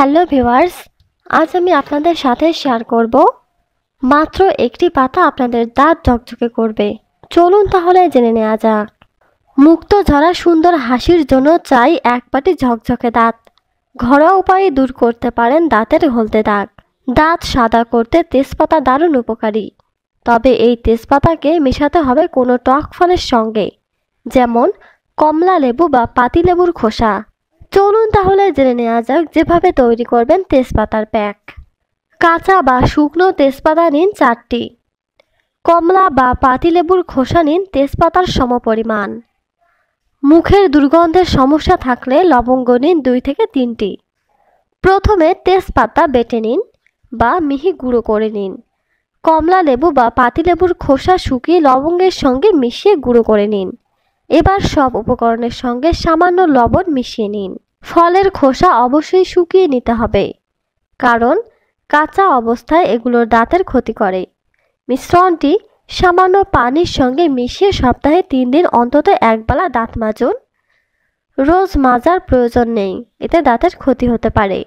hello viewers আজ আমি আপনাদের সাথে শেয়ার করব মাত্র একটি পাতা আপনাদের দাঁত ঝকঝকে করবে চলুন তাহলে জেনে নেওয়া যাক মুক্ত ঝরা সুন্দর হাসির জন্য চাই এক পাটি ঝকঝকে দাঁত ঘরোয়া উপায়ে দূর করতে পারেন দাঁতের হলদে দাগ দাঁত সাদা করতে তেজপাতা দারুণ উপকারী তবে এই তেজপাতাকে মেশাতে হবে কোনো টক ফলের সঙ্গে যেমন কমলা লেবু বা পাতি লেবুর খোসা চলুন তাহলে জেনে নেওয়া যাক যেভাবে তৈরি করবেন তেজপাতার প্যাক কাঁচা বা শুকনো তেজপাতা নিন চারটি কমলা বা পাতিলেবুর খোসা নিন তেজপাতার সমপরিমাণ মুখের দুর্গন্ধের সমস্যা থাকলে লবঙ্গ নিন দুই থেকে তিনটি প্রথমে তেজপাতা বেটে নিন বা মিহি গুঁড়ো করে নিন কমলা লেবু বা পাতিলেবুর খোসা শুকিয়ে লবঙ্গের সঙ্গে মিশিয়ে গুঁড়ো করে নিন এবার সব উপকরণের সঙ্গে সামান্য লবণ মিশিয়ে নিন ফলের খোসা অবশ্যই শুকিয়ে নিতে হবে কারণ কাঁচা অবস্থায় এগুলোর দাঁতের ক্ষতি করে মিশ্রণটি সামান্য পানির সঙ্গে মিশিয়ে সপ্তাহে তিন দিন অন্তত একবেলা দাঁত মাজুন রোজ মাজার প্রয়োজন নেই এতে দাঁতের ক্ষতি হতে পারে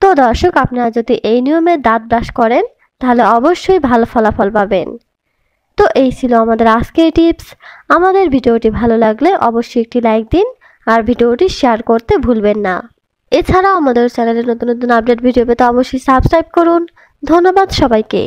তো দর্শক আপনারা যদি এই নিয়মে দাঁত ব্রাশ করেন তাহলে অবশ্যই ভালো ফলাফল পাবেন তো এই ছিল আমাদের আজকের টিপস আমাদের ভিডিওটি ভালো লাগলে অবশ্যই একটি লাইক দিন আর ভিডিওটি শেয়ার করতে ভুলবেন না এছাড়াও আমাদের চ্যানেলে নতুন নতুন আপডেট ভিডিও পেতে অবশ্যই সাবস্ক্রাইব করুন ধন্যবাদ সবাইকে